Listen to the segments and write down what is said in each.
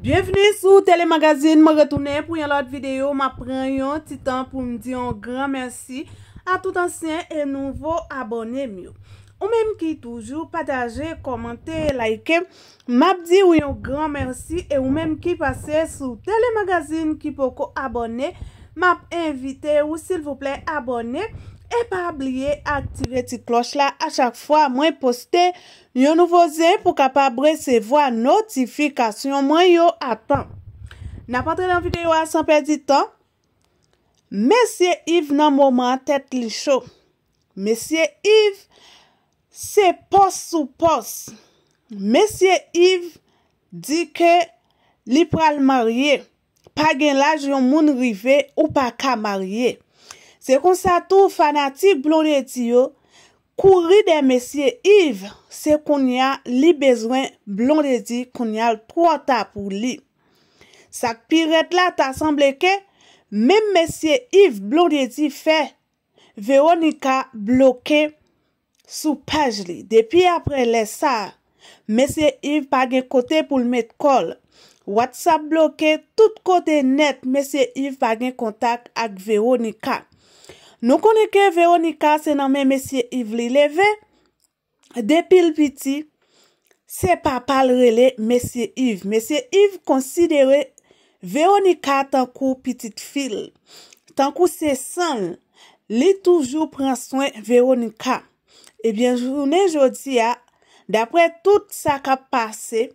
Bienveni sou telemagazine, mwen retounen pou yon lot videyo, mwen pren yon titan pou mdi yon gran mersi a tout ansyen e nouvo abone miyo. Ou mwen ki toujou pataje, komante, like, mwen ap di yon gran mersi e ou mwen ki pase sou telemagazine ki pou ko abone, mwen ap invite ou sil vople abone. E pa abliye aktive ti kloch la a chak fwa mwen poste yon nouvo zen pou kapabre se vwa notifikasyon mwen yo atan. Na patre nan videyo a sanpe di tan. Mesye Yves nan mouman tet li chou. Mesye Yves se pos ou pos. Mesye Yves di ke li pral marye. Pa gen la jyon moun rive ou pa ka marye. Se kon sa tou fanatik blon de di yo, kouri de mesye Yves se kon yal li bezwen blon de di kon yal 3 ta pou li. Sak pi ret la tasemble ke, mem mesye Yves blon de di fe, Veronica bloke sou paj li. Depi apre lesa, mesye Yves bagen kote pou lmet kol. Watsap bloke, tout kote net mesye Yves bagen kontak ak Veronica. Nou konike Véronika se nanmen Messie Yves li leve depil piti se pa pal rele Messie Yves. Messie Yves konsidere Véronika tankou piti fil, tankou se san li toujou pran soen Véronika. Ebyen jounen jodi ya, dapre tout sa ka pase,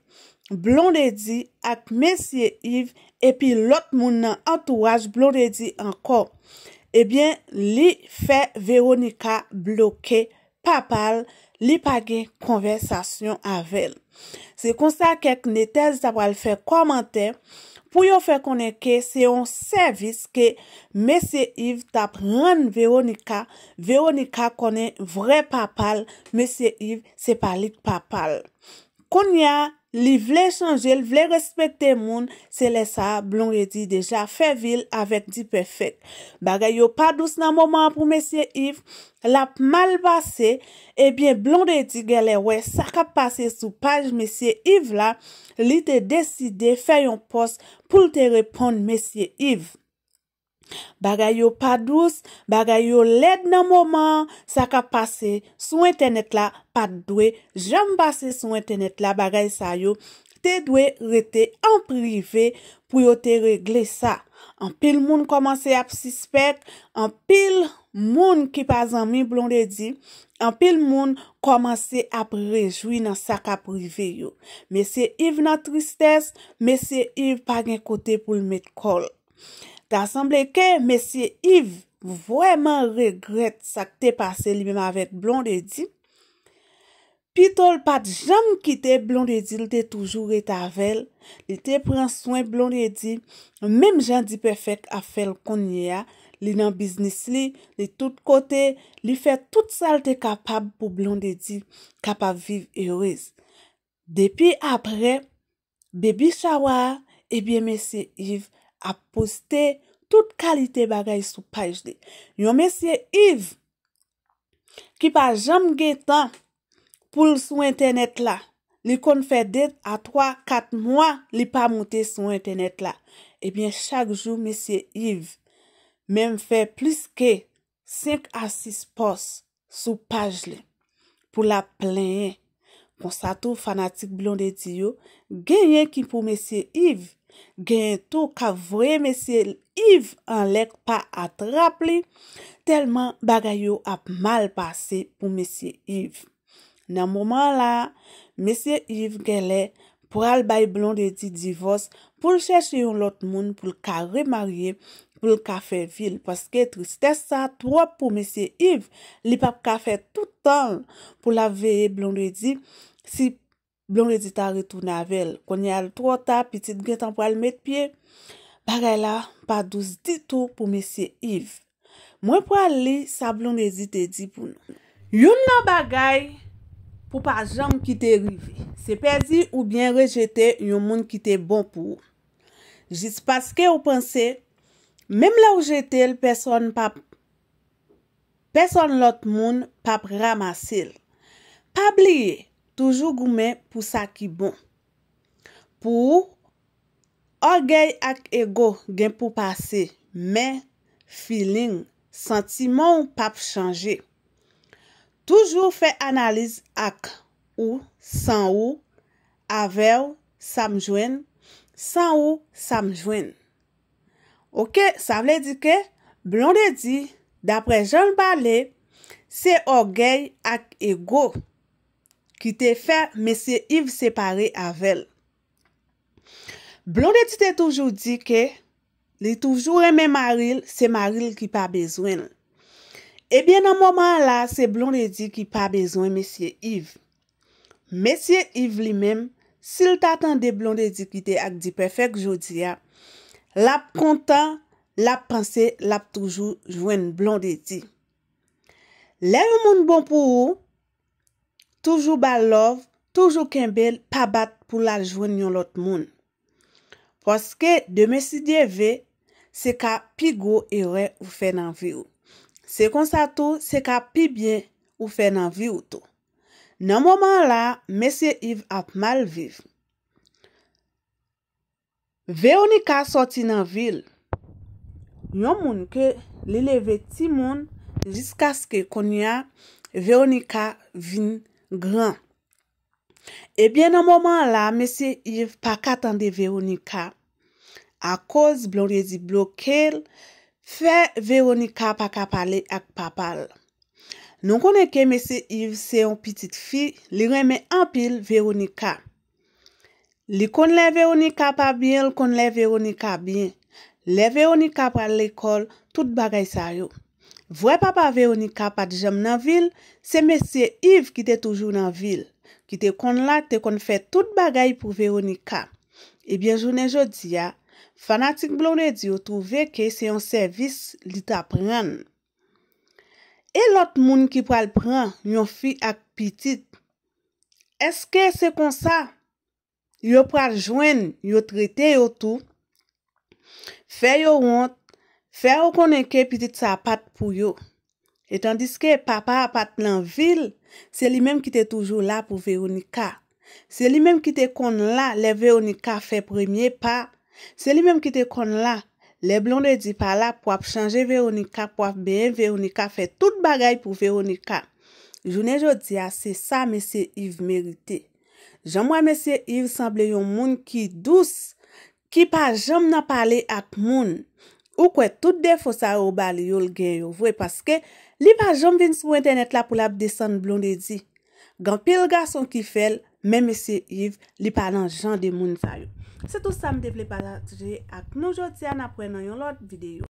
blondè di ak Messie Yves epi lot moun nan antouaj blondè di ankor. ebyen li fè Véronika bloke papal li page konversasyon avèl. Se konsta kek netèz tap wèl fè komante, pou yo fè konen ke se yon servis ke Mèse Yves tap ran Véronika, Véronika konen vre papal, Mèse Yves se palit papal. Koun ya? Li vle chanje, li vle respekte moun, se le sa blon de di deja fe vil avet di pefek. Baga yo pa dous nan mouman pou mesye Yves, la mal base, ebyen blon de di gale we sakap pase sou paj mesye Yves la, li te deside fe yon pos pou te repon mesye Yves. Bagay yo padous, bagay yo led nan moman, sakap pase sou entenet la paddwe, jam base sou entenet la bagay sayo, te dwe rete an prive pou yo te regle sa. An pil moun komanse ap sispet, an pil moun ki pazan mi blondedi, an pil moun komanse ap rejwi nan sakap prive yo. Mese yiv nan tristes, mese yiv pa gen kote pou yimet kol. Da asemble ke, mesye Yves vwèman regret sa k te pase li mèm avèk blondedit. Pi tol pat jam kite blondedit li te toujou re tavel. Li te pren soen blondedit. Mèm jan di perfèk a fèl konye ya. Li nan biznis li, li tout kote. Li fè tout sal te kapab pou blondedit kapab viv e riz. Depi apre, bebi chawar e eh biye mesye Yves. ap poste tout kalite bagay sou paj de. Yon mesye Yves, ki pa jam gen tan pou sou internet la, li kon fè det a 3-4 mwa li pa monte sou internet la, ebyen eh chak jou mesye Yves, men fè plis ke 5-6 pos sou paj le, pou la plenye. Pon sa tou fanatik blon de diyo, genyen ki pou mesye Yves, gen tou ka vwe mesye Yves an lek pa atrapli, telman bagay yo ap mal pase pou mesye Yves. Nan mouman la, mesye Yves gen le pou al bay blonde di divos, pou l chèche yon lot moun pou l ka remarye pou l ka fe vil, paske tristè sa, tou ap pou mesye Yves li pap ka fe toutan pou la veye blonde di si pwede, Blon rezi ta retou na vel, kon yal trota, pitit gen tan po al met pye. Bagay la, pa douz ditou pou mesye Yves. Mwen po al li, sa blon rezi te di pou nou. Yon nan bagay pou pa jom kite rive. Se pezi ou bien rejete yon moun kite bon pou. Jis pa ske ou pense, mem la ou jetel, person lot moun pap ramase l. Pa bliye. Toujou goumen pou sa ki bon. Pou ou, orgey ak ego gen pou pase. Men, feeling, sentimen ou pap chanje. Toujou fe analiz ak ou, san ou, ave ou, samjwen, san ou, samjwen. Ok, sa vle di ke, blon de di, dapre joun bale, se orgey ak ego, ki te fè M. Yves separe avèl. Blondeti te toujou di ke, li toujou reme maril, se maril ki pa bezwen. Ebyen an moman la, se Blondeti ki pa bezwen M. Yves. M. Yves li mèm, sil ta tan de Blondeti ki te ak di prefèk jodia, lap kontan, lap panse, lap toujou jwen Blondeti. Lè yon moun bon pou ou, Toujou balov, toujou kembel, pa bat pou lajwen yon lot moun. Poske, de mesi die ve, se ka pi go e re ou fe nan vi ou. Se konsato, se ka pi bien ou fe nan vi ou tou. Nan moman la, mesi yiv ap mal viv. Veonika soti nan vil. Yon moun ke li leve ti moun, jiska ske konya, Veonika vin vile. Gran, ebyen nan moman la, Mese Yves pa katande Veronica. A koz blon rezi blokel, fe Veronica pa kapale ak papal. Non konen ke Mese Yves se yon pitit fi, li reme anpil Veronica. Li kon le Veronica pa biel, kon le Veronica bin. Le Veronica pa l'ekol, tout bagay sayo. Vwe papa Veronica pat jem nan vil, se mesye Yves ki te toujou nan vil. Ki te kon la, te kon fe tout bagay pou Veronica. Ebyen jounen jodi ya, fanatik blon edi yo trouve ke se yon servis li ta pren. E lot moun ki pral pren, yon fi ak pitit. Eske se konsa? Yo pral jwen, yo trete yo tou. Fe yo wont. Fè ou konen ke pitit sa pat pou yo. Etan diske papa a pat plan vil, se li menm ki te toujou la pou Veronica. Se li menm ki te kon la, le Veronica fè premye pa. Se li menm ki te kon la, le blonde di pa la pou ap chanje Veronica, pou ap ben Veronica fè tout bagay pou Veronica. Jounen jodi a, se sa mese Yves merite. Jom wè mese Yves sanble yon moun ki dous, ki pa jom nan pale ak moun. Ou kwe tout defo sa yo ba li yol gen yo vwe paske li pa jom vin sou internet la pou la ap desen blon de di. Gan pil gason ki fel, men mese Yves, li pa lan jan de moun sa yo. Se tou sa mde ple pala tije ak noujot si an apwen nan yon lot videyo.